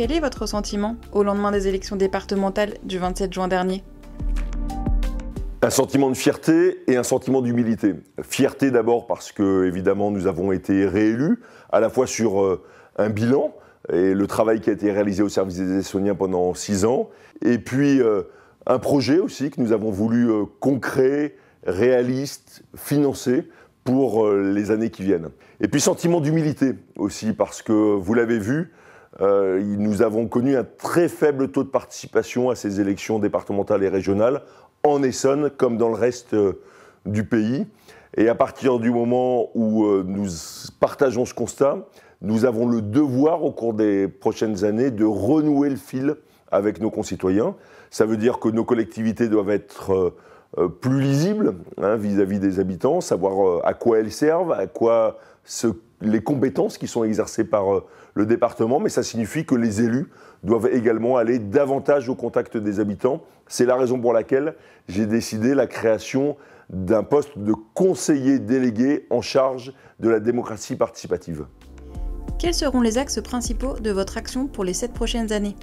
Quel est votre sentiment au lendemain des élections départementales du 27 juin dernier un sentiment de fierté et un sentiment d'humilité. Fierté d'abord parce que, évidemment, nous avons été réélus, à la fois sur euh, un bilan et le travail qui a été réalisé au service des Essoniens pendant six ans, et puis euh, un projet aussi que nous avons voulu euh, concret, réaliste, financé pour les années qui viennent. Et puis sentiment d'humilité aussi parce que, vous l'avez vu, euh, nous avons connu un très faible taux de participation à ces élections départementales et régionales, en Essonne comme dans le reste euh, du pays. Et à partir du moment où euh, nous partageons ce constat, nous avons le devoir au cours des prochaines années de renouer le fil avec nos concitoyens. Ça veut dire que nos collectivités doivent être plus lisibles hein, vis-à-vis des habitants, savoir à quoi elles servent, à quoi se les compétences qui sont exercées par euh, le département, mais ça signifie que les élus doivent également aller davantage au contact des habitants. C'est la raison pour laquelle j'ai décidé la création d'un poste de conseiller délégué en charge de la démocratie participative. Quels seront les axes principaux de votre action pour les sept prochaines années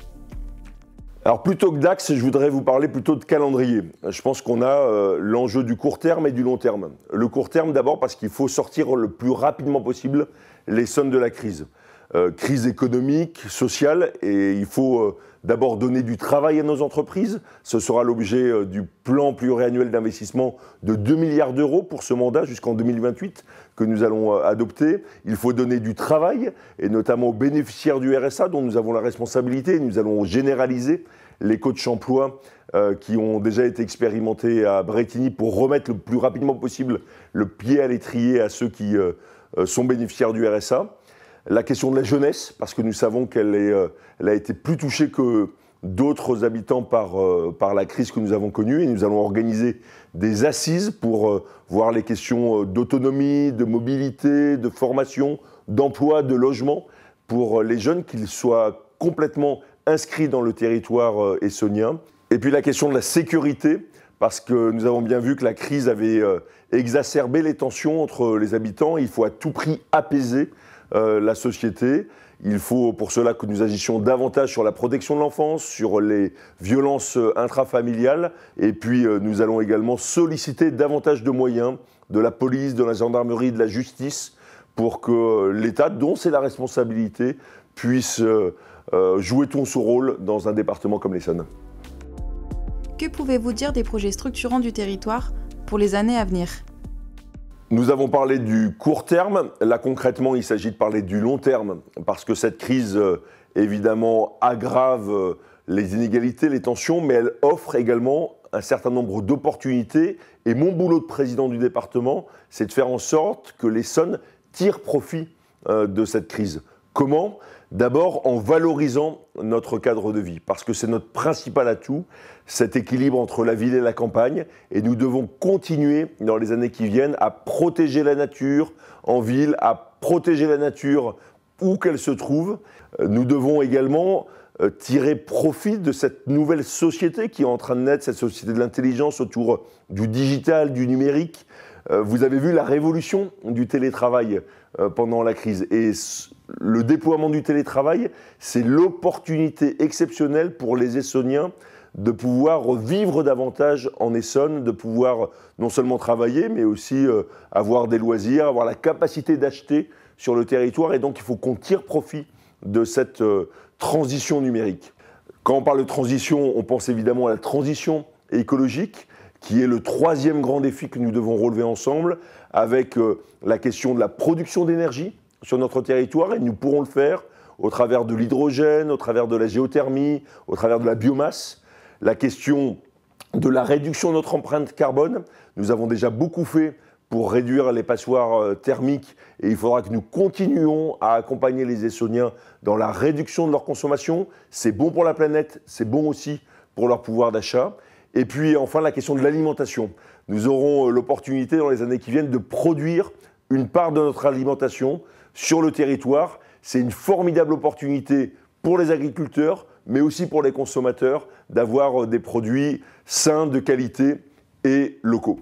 alors plutôt que d'axe, je voudrais vous parler plutôt de calendrier. Je pense qu'on a euh, l'enjeu du court terme et du long terme. Le court terme d'abord parce qu'il faut sortir le plus rapidement possible les sommes de la crise. Euh, crise économique, sociale, et il faut euh, d'abord donner du travail à nos entreprises. Ce sera l'objet euh, du plan pluriannuel d'investissement de 2 milliards d'euros pour ce mandat jusqu'en 2028 que nous allons euh, adopter. Il faut donner du travail, et notamment aux bénéficiaires du RSA dont nous avons la responsabilité. Nous allons généraliser les coachs emploi euh, qui ont déjà été expérimentés à Bretigny pour remettre le plus rapidement possible le pied à l'étrier à ceux qui sont bénéficiaires du RSA. La question de la jeunesse, parce que nous savons qu'elle euh, a été plus touchée que d'autres habitants euh, par, la crise que nous avons connue, et nous allons organiser des assises pour euh, voir les questions d'autonomie, de mobilité, de formation, d'emploi, de logement, pour les jeunes qu'ils soient complètement inscrits dans le territoire essonien. Et puis la question de la sécurité, parce que nous avons bien vu que la crise avait exacerbé les tensions entre les habitants. Il faut à tout prix apaiser euh, la société. Il faut pour cela que nous agissions davantage sur la protection de l'enfance, sur les violences euh, intrafamiliales, et puis euh, nous allons également solliciter davantage de moyens de la police, de la gendarmerie, de la justice, pour que l'État, dont c'est la responsabilité, puisse jouer tout son rôle dans un département comme l'Essonne. Que pouvez-vous dire des projets structurants du territoire pour les années à venir nous avons parlé du court terme. Là, concrètement, il s'agit de parler du long terme, parce que cette crise, euh, évidemment, aggrave euh, les inégalités, les tensions, mais elle offre également un certain nombre d'opportunités. Et mon boulot de président du département, c'est de faire en sorte que l'Essonne tire profit euh, de cette crise. Comment D'abord, en valorisant notre cadre de vie, parce que c'est notre principal atout, cet équilibre entre la ville et la campagne, et nous devons continuer dans les années qui viennent à protéger la nature en ville, à protéger la nature où qu'elle se trouve. Euh, nous devons également euh, tirer profit de cette nouvelle société qui est en train de naître, cette société de l'intelligence autour euh, du digital, du numérique. Vous avez vu la révolution du télétravail pendant la crise. Et le déploiement du télétravail, c'est l'opportunité exceptionnelle pour les Essoniens de pouvoir vivre davantage en Essonne, de pouvoir non seulement travailler, mais aussi euh, avoir des loisirs, avoir la capacité d'acheter sur le territoire. Et donc, il faut qu'on tire profit de cette euh, transition numérique. Quand on parle de transition, on pense évidemment à la transition écologique, qui est le troisième grand défi que nous devons relever ensemble, avec euh, la question de la production d'énergie sur notre territoire et nous pourrons le faire au travers de l'hydrogène, au travers de la géothermie, au travers de la biomasse. La question de la réduction de notre empreinte carbone, nous avons déjà beaucoup fait pour réduire les passoires euh, thermiques et il faudra que nous continuions à accompagner les Essoniens dans la réduction de leur consommation. C'est bon pour la planète, c'est bon aussi pour leur pouvoir d'achat. Et puis enfin la question de l'alimentation. Nous aurons euh, l'opportunité dans les années qui viennent de produire une part de notre alimentation sur le territoire. C'est une formidable opportunité pour les agriculteurs, mais aussi pour les consommateurs, d'avoir euh, des produits sains, de qualité et locaux.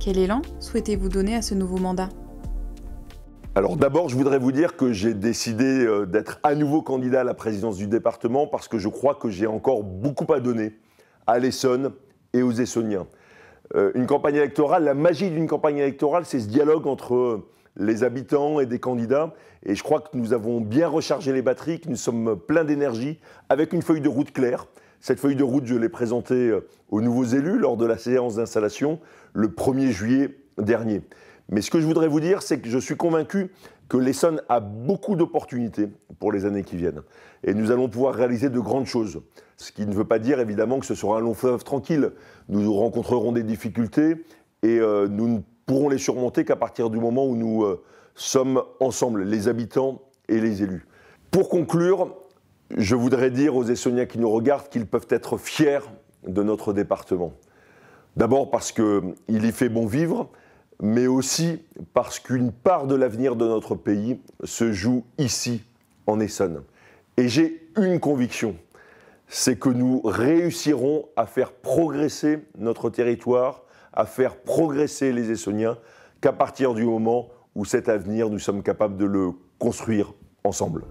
Quel élan souhaitez-vous donner à ce nouveau mandat alors d'abord, je voudrais vous dire que j'ai décidé euh, d'être à nouveau candidat à la présidence du département parce que je crois que j'ai encore beaucoup à donner à l'Essonne et aux Essoniens. Euh, une campagne électorale, la magie d'une campagne électorale, c'est ce dialogue entre les habitants et des candidats. Et je crois que nous avons bien rechargé les batteries, que nous sommes pleins d'énergie, avec une feuille de route claire. Cette feuille de route, je l'ai présentée euh, aux nouveaux élus lors de la séance d'installation le 1er juillet dernier. Mais ce que je voudrais vous dire, c'est que je suis convaincu que l'Essonne a beaucoup d'opportunités pour les années qui viennent. Et nous allons pouvoir réaliser de grandes choses. Ce qui ne veut pas dire évidemment que ce sera un long fleuve tranquille. Nous rencontrerons des difficultés et euh, nous ne pourront les surmonter qu'à partir du moment où nous euh, sommes ensemble, les habitants et les élus. Pour conclure, je voudrais dire aux Essoniens qui nous regardent qu'ils peuvent être fiers de notre département. D'abord parce qu'il y fait bon vivre, mais aussi parce qu'une part de l'avenir de notre pays se joue ici, en Essonne. Et j'ai une conviction, c'est que nous réussirons à faire progresser notre territoire à faire progresser les Essoniens qu'à partir du moment où cet avenir, nous sommes capables de le construire ensemble.